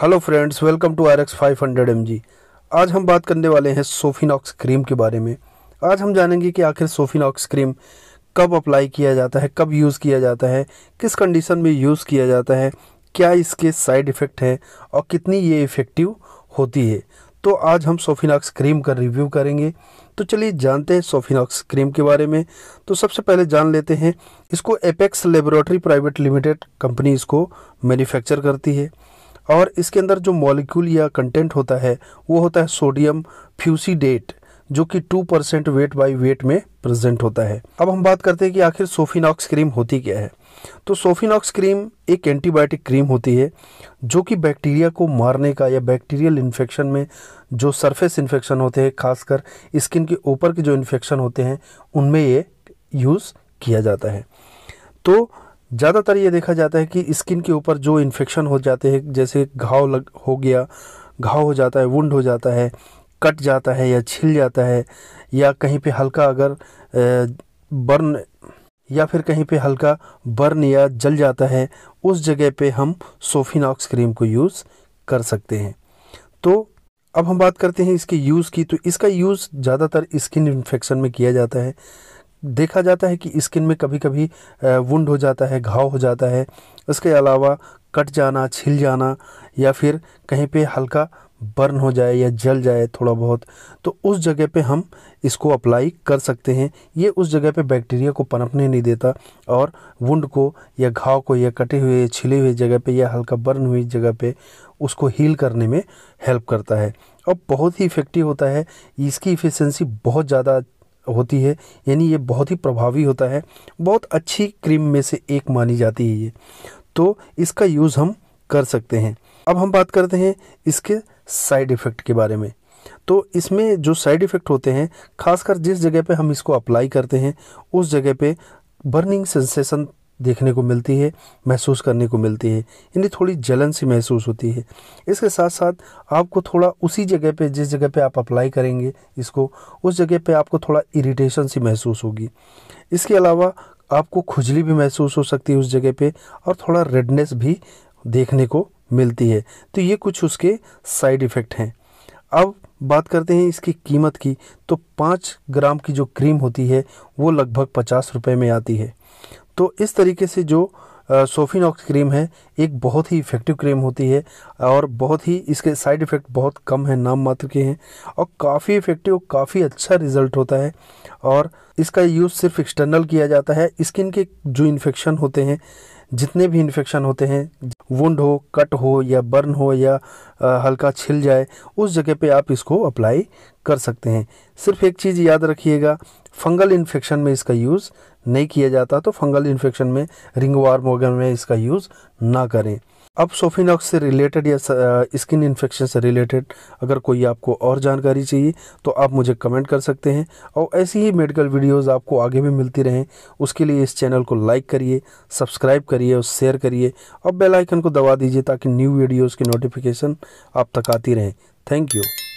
hello friends welcome to R X five hundred M G आज हम बात करने वाले हैं सोफिनॉक्स क्रीम के बारे में आज हम जानेंगे कि आखिर सोफिनॉक्स क्रीम कब अप्लाई किया जाता है कब यूज़ किया जाता है किस कंडीशन में यूज़ किया जाता है क्या इसके साइड इफ़ेक्ट हैं और कितनी ये इफ़ेक्टिव होती है तो आज हम सोफिनॉक्स क्रीम का रिव्यू करेंगे तो चलिए जानते हैं सोफिनॉक्स क्रीम के बारे में तो सबसे पहले जान लेते हैं इसको Apex laboratory private limited company इसको मैन्युफैक्चर करती है और इसके अंदर जो मॉलिक्यूल या कंटेंट होता है वो होता है सोडियम फ्यूसीडेट जो कि two percent weight by weight में प्रेजेंट होता है अब हम बात करते हैं कि आखिर सोफिनॉक्स क्रीम होती क्या है तो सोफिनॉक्स क्रीम एक एंटीबायोटिक क्रीम होती है जो कि बैक्टीरिया को मारने का या बैक्टीरियल इन्फेक्शन में जो सरफेस इन्फेक्शन होते हैं खासकर स्किन के ऊपर के जो इन्फेक्शन होते हैं उनमें ये यूज़ किया जाता है तो ज़्यादातर ये देखा जाता है कि स्किन के ऊपर जो इन्फेक्शन हो जाते हैं जैसे घाव लग हो गया घाव हो जाता है वुंड हो जाता है कट जाता है या छिल जाता है या कहीं पे हल्का अगर बर्न या फिर कहीं पे हल्का बर्न या जल जाता है उस जगह पे हम सोफिनॉक्स क्रीम को यूज़ कर सकते हैं तो अब हम बात करते हैं इसके यूज़ की तो इसका यूज़ ज़्यादातर स्किन इन्फेक्शन में किया जाता है देखा जाता है कि स्किन में कभी कभी वुंड हो जाता है घाव हो जाता है इसके अलावा कट जाना छिल जाना या फिर कहीं पे हल्का बर्न हो जाए या जल जाए थोड़ा बहुत तो उस जगह पे हम इसको अप्लाई कर सकते हैं ये उस जगह पे बैक्टीरिया को पनपने नहीं देता और वुंड को या घाव को या कटे हुए छिले हुए जगह पे या हल्का बर्न हुई जगह पे उसको हील करने में हेल्प करता है और बहुत ही इफ़ेक्टिव होता है इसकी इफ़िशेंसी बहुत ज़्यादा होती है यानी ये बहुत ही प्रभावी होता है बहुत अच्छी क्रीम में से एक मानी जाती है ये तो इसका यूज़ हम कर सकते हैं अब हम बात करते हैं इसके साइड इफ़ेक्ट के बारे में तो इसमें जो साइड इफ़ेक्ट होते हैं खासकर जिस जगह पे हम इसको अप्लाई करते हैं उस जगह पे बर्निंग सेंसेशन देखने को मिलती है महसूस करने को मिलती है इन्हें थोड़ी जलन सी महसूस होती है इसके साथ साथ आपको थोड़ा उसी जगह पे जिस जगह पे आप अप्लाई करेंगे इसको उस जगह पे आपको थोड़ा इरिटेशन सी महसूस होगी इसके अलावा आपको खुजली भी महसूस हो सकती है उस जगह पे और थोड़ा रेडनेस भी देखने को मिलती है तो ये कुछ उसके साइड इफ़ेक्ट हैं अब बात करते हैं इसकी कीमत की तो पाँच ग्राम की जो क्रीम होती है वो लगभग पचास रुपये में आती है तो इस तरीके से जो सोफिनॉक्स क्रीम है एक बहुत ही इफ़ेक्टिव क्रीम होती है और बहुत ही इसके साइड इफ़ेक्ट बहुत कम है नाम मात्र के हैं और काफ़ी इफ़ेक्टिव और काफ़ी अच्छा रिजल्ट होता है और इसका यूज़ सिर्फ एक्सटर्नल किया जाता है स्किन के जो इन्फेक्शन होते हैं जितने भी इन्फेक्शन होते हैं वुंड हो कट हो या बर्न हो या हल्का छिल जाए उस जगह पे आप इसको अप्लाई कर सकते हैं सिर्फ एक चीज़ याद रखिएगा फंगल इन्फेक्शन में इसका यूज़ नहीं किया जाता तो फंगल इन्फेक्शन में वार्म वगैरह में इसका यूज़ ना करें अब सोफिनॉक्स से रिलेटेड या स्किन इन्फेक्शन से रिलेटेड अगर कोई आपको और जानकारी चाहिए तो आप मुझे कमेंट कर सकते हैं और ऐसी ही मेडिकल वीडियोस आपको आगे भी मिलती रहें उसके लिए इस चैनल को लाइक करिए सब्सक्राइब करिए और शेयर करिए और बेल आइकन को दबा दीजिए ताकि न्यू वीडियोज़ की नोटिफिकेशन आप तक आती रहें थैंक यू